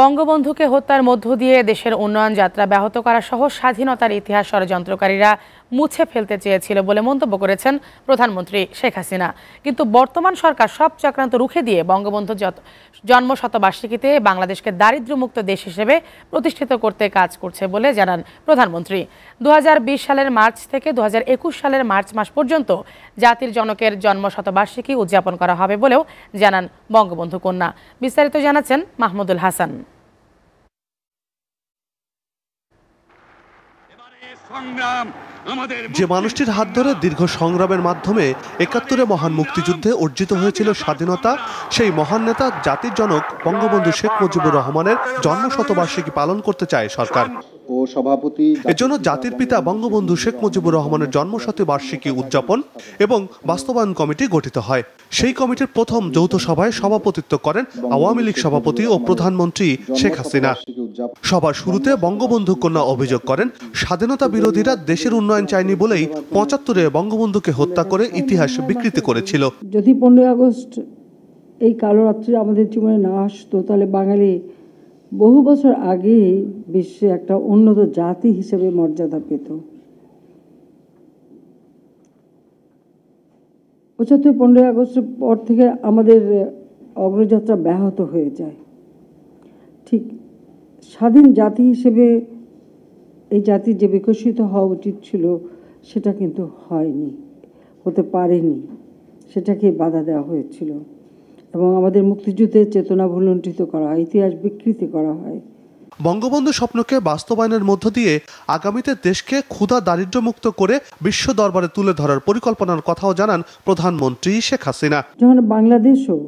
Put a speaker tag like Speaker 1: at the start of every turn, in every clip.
Speaker 1: বঙ্গবন্ধুকে হত্যার মধ্য দিয়ে দেশের উন্নয়ন যাত্রা ব্যাহত করা সহ স্বাধীনতার ইতিহাস ষড়যন্ত্রকারীরা মুছে ফেলতে চেয়েছিল বলে মন্তব্য করেছেন প্রধানমন্ত্রী শেখ হাসিনা কিন্তু বর্তমান সরকার সব চক্রান্ত রুখে দিয়ে বঙ্গবন্ধু জন্ম শতবার্ষিকীতে বাংলাদেশকে দারিদ্র্যমুক্ত দেশ হিসেবে প্রতিষ্ঠিত করতে কাজ করছে বলে জানান প্রধানমন্ত্রী দু সালের মার্চ থেকে দু সালের মার্চ মাস পর্যন্ত জাতির জনকের জন্ম শতবার্ষিকী উদযাপন করা হবে বলেও জানান বঙ্গবন্ধু কন্যা বিস্তারিত জানাচ্ছেন মাহমুদুল হাসান
Speaker 2: যে মানুষটির হাত ধরে দীর্ঘ সংগ্রামের মাধ্যমে একাত্তরে মহান মুক্তিযুদ্ধে অর্জিত হয়েছিল স্বাধীনতা সেই মহান নেতা জাতির জনক বঙ্গবন্ধু শেখ মুজিবুর রহমানের জন্মশতবার্ষিকী পালন করতে চায় সরকার ও সভাপতি জাতির পিতা বঙ্গবন্ধু শেখ মুজিবুর রহমানের জন্মশতবার্ষিকী উদযাপন এবং বাস্তবায়ন কমিটি গঠিত হয় সেই কমিটির প্রথম যৌথ সভায় সভাপতিত্ব করেন আওয়ামী লীগ সভাপতি ও প্রধানমন্ত্রী শেখ হাসিনা সভার শুরুতে বঙ্গবন্ধু কন্যা অভিযোগ করেন স্বাধীনতা বিরোধীরা দেশের উন্নয়ন চায়নি বলেই পঁচাত্তরে বঙ্গবন্ধুকে হত্যা করে ইতিহাস বিকৃতি করেছিল
Speaker 3: যদি পনেরোই আগস্ট এই কালো রাত্রে আমাদের জীবনে না আসতো তাহলে বাঙালি বহু বছর আগেই বিশ্বে একটা উন্নত জাতি হিসেবে মর্যাদা পেত পঁচাত্তর পনেরোই আগস্টের পর থেকে আমাদের অগ্রযাত্রা ব্যাহত হয়ে যায় ঠিক স্বাধীন জাতি হিসেবে এই জাতির যে বিকশিত হওয়া উচিত ছিল সেটা কিন্তু হয়নি হতে পারেনি সেটাকে বাধা দেওয়া হয়েছিল এবং আমাদের মুক্তিযুদ্ধের চেতনা ভুলণ্ঠিত করা হয় ইতিহাস
Speaker 2: বিকৃতি করা হয় বঙ্গবন্ধু স্বপ্নকে বাস্তবায়নের মধ্য দিয়ে আগামীতে দেশকে ক্ষুধা দারিদ্র্যমুক্ত করে বিশ্ব দরবারে তুলে ধরার পরিকল্পনার কথাও জানান প্রধানমন্ত্রী শেখ হাসিনা
Speaker 3: যখন বাংলাদেশও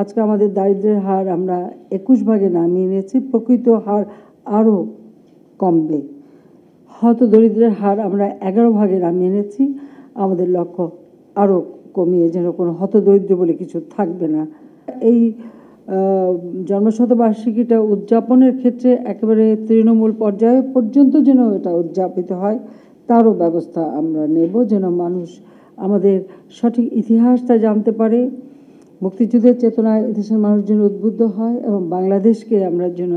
Speaker 3: আজকে আমাদের দারিদ্রের হার আমরা একুশ ভাগে নামিয়ে নিয়েছি প্রকৃত হার আরও কমবে হত দরিদ্রের হার আমরা এগারো ভাগে নামিয়ে এনেছি আমাদের লক্ষ্য আরও কমিয়ে যেন কোনো হতদরিদ্র বলে কিছু থাকবে না এই জন্মশতবার্ষিকীটা উদযাপনের ক্ষেত্রে একেবারে তৃণমূল পর্যায়ে পর্যন্ত যেন এটা উদযাপিত হয় তারও ব্যবস্থা আমরা নেব যেন মানুষ আমাদের সঠিক ইতিহাসটা জানতে পারে মুক্তিযুদ্ধের চেতনায় এদেশের মানুষ যেন উদ্বুদ্ধ হয় এবং বাংলাদেশকে আমরা যেন